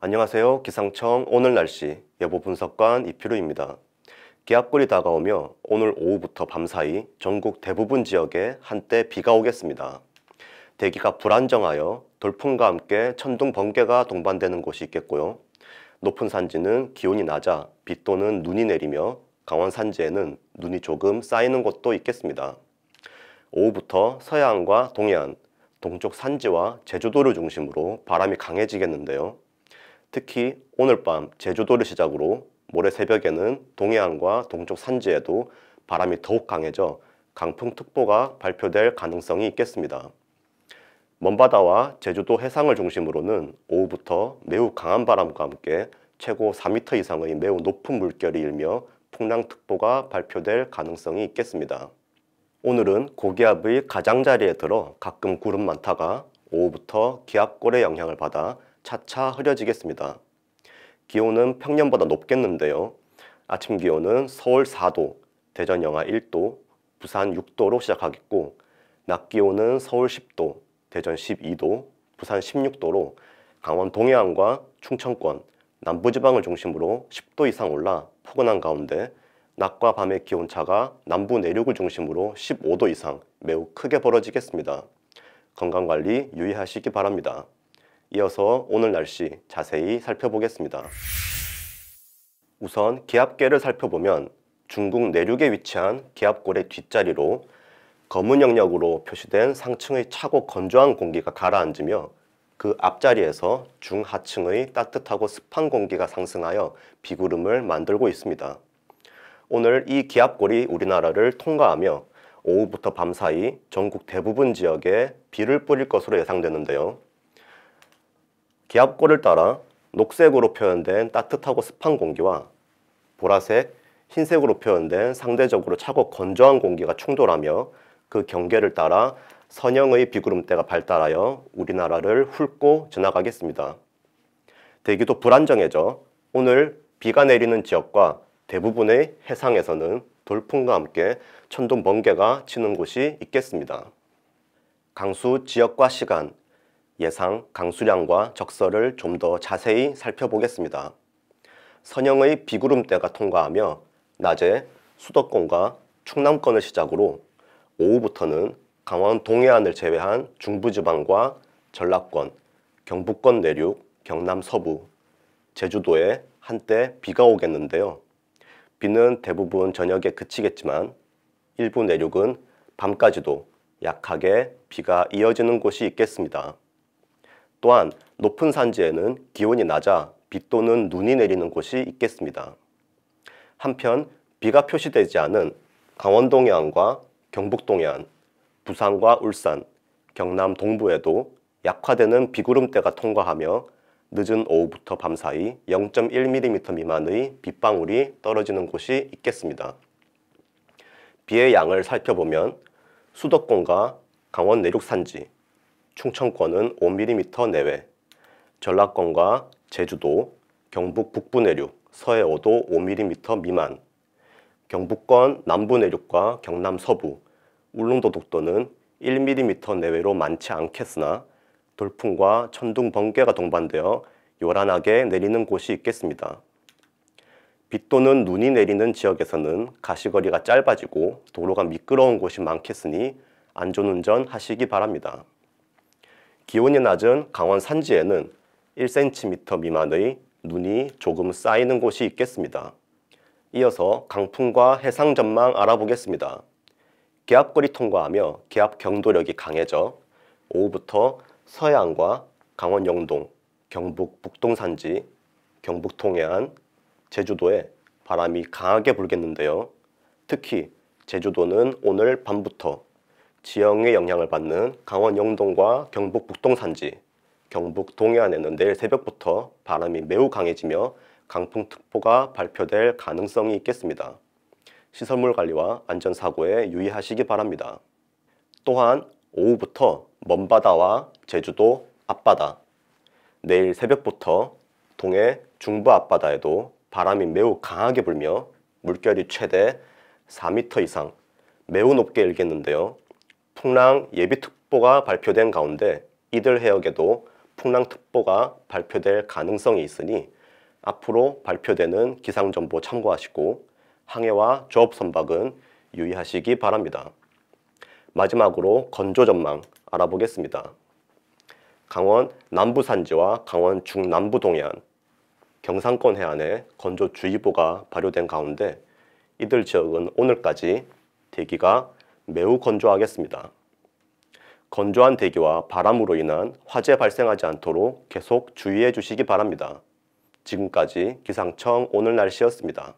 안녕하세요. 기상청 오늘 날씨 예보 분석관 이필우입니다. 기압골이 다가오며 오늘 오후부터 밤사이 전국 대부분 지역에 한때 비가 오겠습니다. 대기가 불안정하여 돌풍과 함께 천둥 번개가 동반되는 곳이 있겠고요. 높은 산지는 기온이 낮아 비 또는 눈이 내리며 강원 산지에는 눈이 조금 쌓이는 곳도 있겠습니다. 오후부터 서해안과 동해안, 동쪽 산지와 제주도를 중심으로 바람이 강해지겠는데요. 특히 오늘 밤 제주도를 시작으로 모레 새벽에는 동해안과 동쪽 산지에도 바람이 더욱 강해져 강풍특보가 발표될 가능성이 있겠습니다. 먼바다와 제주도 해상을 중심으로는 오후부터 매우 강한 바람과 함께 최고 4m 이상의 매우 높은 물결이 일며 풍랑특보가 발표될 가능성이 있겠습니다. 오늘은 고기압의 가장자리에 들어 가끔 구름 많다가 오후부터 기압골의 영향을 받아 차차 흐려지겠습니다. 기온은 평년보다 높겠는데요. 아침 기온은 서울 4도, 대전 영하 1도, 부산 6도로 시작하겠고 낮 기온은 서울 10도, 대전 12도, 부산 16도로 강원 동해안과 충청권, 남부지방을 중심으로 10도 이상 올라 포근한 가운데 낮과 밤의 기온차가 남부 내륙을 중심으로 15도 이상 매우 크게 벌어지겠습니다. 건강관리 유의하시기 바랍니다. 이어서 오늘 날씨 자세히 살펴보겠습니다. 우선 기압계를 살펴보면 중국 내륙에 위치한 기압골의 뒷자리로 검은 영역으로 표시된 상층의 차고 건조한 공기가 가라앉으며 그 앞자리에서 중하층의 따뜻하고 습한 공기가 상승하여 비구름을 만들고 있습니다. 오늘 이 기압골이 우리나라를 통과하며 오후부터 밤사이 전국 대부분 지역에 비를 뿌릴 것으로 예상되는데요. 기압골을 따라 녹색으로 표현된 따뜻하고 습한 공기와 보라색, 흰색으로 표현된 상대적으로 차고 건조한 공기가 충돌하며 그 경계를 따라 선형의 비구름대가 발달하여 우리나라를 훑고 지나가겠습니다. 대기도 불안정해져 오늘 비가 내리는 지역과 대부분의 해상에서는 돌풍과 함께 천둥 번개가 치는 곳이 있겠습니다. 강수 지역과 시간, 예상, 강수량과 적설을 좀 더 자세히 살펴보겠습니다. 선형의 비구름대가 통과하며 낮에 수도권과 충남권을 시작으로 오후부터는 강원 동해안을 제외한 중부지방과 전라권, 경북권 내륙, 경남 서부, 제주도에 한때 비가 오겠는데요. 비는 대부분 저녁에 그치겠지만 일부 내륙은 밤까지도 약하게 비가 이어지는 곳이 있겠습니다. 또한 높은 산지에는 기온이 낮아 비 또는 눈이 내리는 곳이 있겠습니다. 한편 비가 표시되지 않은 강원 동해안과 경북 동해안, 부산과 울산, 경남 동부에도 약화되는 비구름대가 통과하며 늦은 오후부터 밤 사이 0.1mm 미만의 빗방울이 떨어지는 곳이 있겠습니다. 비의 양을 살펴보면 수도권과 강원 내륙 산지, 충청권은 5mm 내외, 전라권과 제주도, 경북 북부 내륙, 서해 5도 5mm 미만, 경북권 남부 내륙과 경남 서부, 울릉도 독도는 1mm 내외로 많지 않겠으나 돌풍과 천둥 번개가 동반되어 요란하게 내리는 곳이 있겠습니다. 빗 또는 눈이 내리는 지역에서는 가시거리가 짧아지고 도로가 미끄러운 곳이 많겠으니 안전운전 하시기 바랍니다. 기온이 낮은 강원 산지에는 1cm 미만의 눈이 조금 쌓이는 곳이 있겠습니다. 이어서 강풍과 해상 전망 알아보겠습니다. 기압골이 통과하며 기압 경도력이 강해져 오후부터 서해안과 강원 영동, 경북 북동 산지, 경북 동해안, 제주도에 바람이 강하게 불겠는데요. 특히 제주도는 오늘 밤부터 지형의 영향을 받는 강원 영동과 경북 북동 산지, 경북 동해안에는 내일 새벽부터 바람이 매우 강해지며 강풍특보가 발표될 가능성이 있겠습니다. 시설물 관리와 안전사고에 유의하시기 바랍니다. 또한 오후부터 먼바다와 제주도 앞바다, 내일 새벽부터 동해 중부 앞바다에도 바람이 매우 강하게 불며 물결이 최대 4m 이상 매우 높게 일겠는데요. 풍랑 예비특보가 발표된 가운데 이들 해역에도 풍랑특보가 발표될 가능성이 있으니 앞으로 발표되는 기상정보 참고하시고 항해와 조업 선박은 유의하시기 바랍니다. 마지막으로 건조 전망 알아보겠습니다. 강원 남부 산지와 강원 중남부 동해안, 경상권 해안에 건조주의보가 발효된 가운데 이들 지역은 오늘까지 대기가 매우 건조하겠습니다. 건조한 대기와 바람으로 인한 화재 발생하지 않도록 계속 주의해 주시기 바랍니다. 지금까지 기상청 오늘 날씨였습니다.